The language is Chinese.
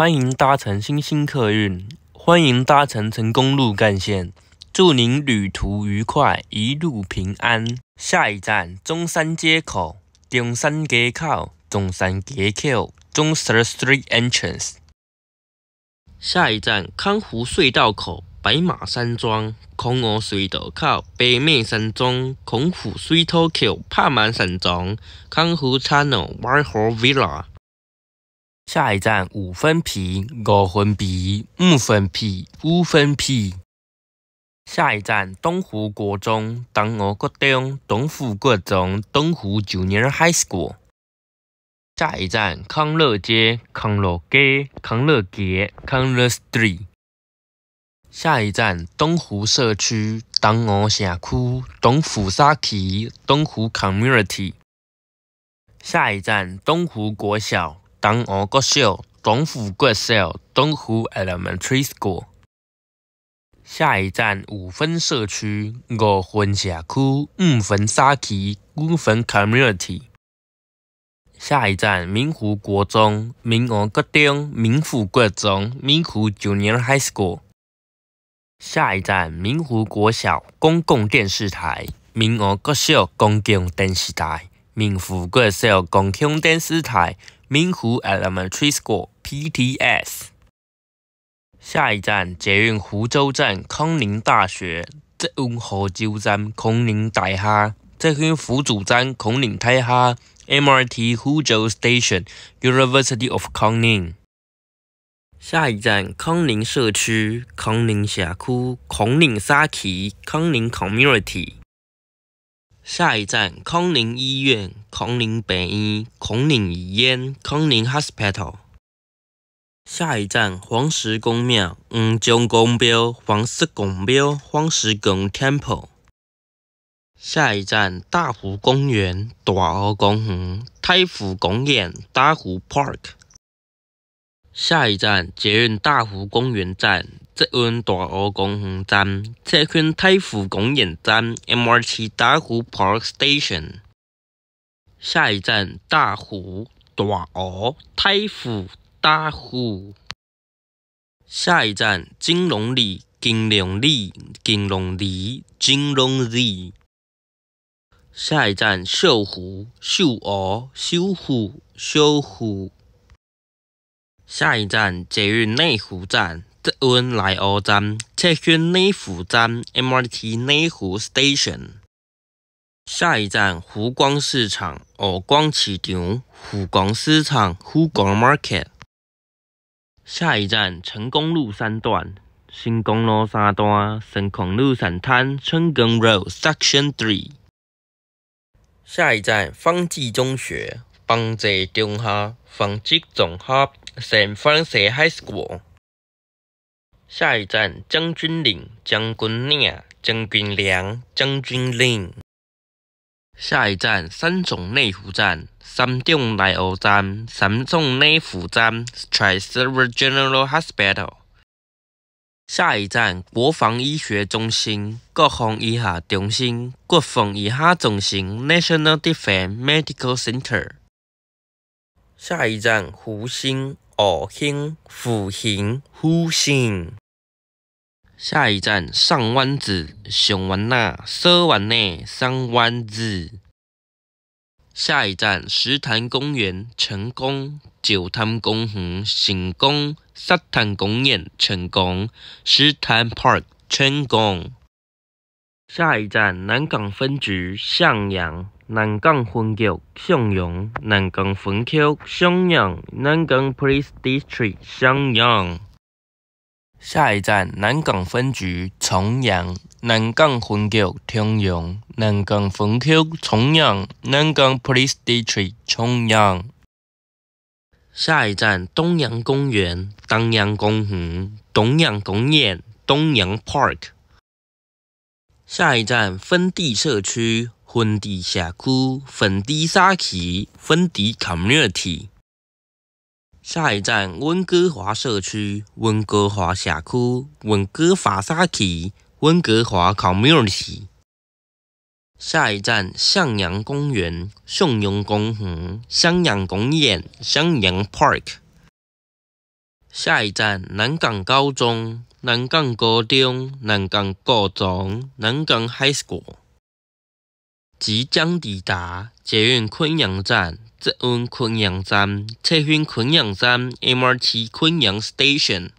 欢迎搭乘新星客运，欢迎搭乘成功路干线，祝您旅途愉快，一路平安。下一站中山街口，中山街口，中山街口，中山 t r entrance e e。下一站康湖隧道口，白马山庄，康湖隧道口，北面山庄，康湖隧道口，帕曼山庄，康湖餐农外河 villa。下一站五分皮五分皮五分皮五分皮。下一站东湖国中东湖国中东湖国中东湖 School。下一站康乐街康乐街康乐街康乐 Street。下一站东湖社区东湖社区东湖社区东湖 Community。下一站东湖国小。东湖国小、东湖国小、东湖 Elementary School。下一站五分社区、五分社区、五分社区、五分 Community。下一站明湖国中、明湖国中、明湖国中、明湖九年 High School。下一站明湖国小、公共电视台、明湖国小、公共电视台、明湖国小、公共电视台。Minhu Elementary School P.T.S. 下一站捷运湖州站康宁大学捷运湖州站康宁大厦捷运湖祖站康宁大厦 M.R.T. 湖州 Station University of Kunming 下一站康宁社区康宁辖区康宁沙旗康宁 Community。下一站，康宁医院，康宁北医，康宁医院，康宁 Hospital。下一站，黄石公庙，五江公庙，黄石公庙，黄石公 Temple。下一站，大湖公园，大湖公园，太湖公园，大湖 Park。下一站，捷运大湖公园站。石岸大湖公园站，车圈太湖公园站 （MRT 大湖 Park Station）。下一站：大湖大湖、太湖，大湖。下一站：金龙里，金龙里，金龙里，金龙里。下一站：秀湖，秀湖，秀湖，秀湖。下一站：捷运内湖站。德运来鹅站，查询内湖站 MRT 内湖 Station。下一站湖光市场，湖光市场湖光市场湖光 Market。下一站成功路三段，成功路三段成功路三段成功 Road Section Three。下一站方济中学，方济中学方济中学圣方 h o o l 下一站将军岭，将军岭，将军梁，将军岭。下一站三总内湖站，三总大安站，三总内湖站，Tri Service General Hospital。下一站国防医学中心，国防医学中心，国防医学中心，National Defense Medical Center。下一站复兴，复兴，福兴，福兴。下一站上湾子，上湾那，收湾内，上湾子。下一站石潭公园，成功。九潭公园，成功。沙潭公园，成功。石潭 Park 成功。下一站南港分局，向阳。南港分局，向阳。南港分局，向阳。南港 Police District 向阳。下一站南港分局重阳南港分局重阳南港分局重阳南港 Police District 重阳下一站东阳公园东阳公园东阳公园东阳 Park 下一站分地社区分地社区，分地沙区，分地 Community。下一站温哥华社区，温哥华社谷、温哥华沙区，温哥华 Community。下一站向阳公园，向阳公园，向阳公园，向阳 Park。下一站南港高中，南港高中，南港高中，南港 High School。即将抵达捷运昆阳站。捷运昆阳站，捷运昆阳站，MRT 昆阳 Station。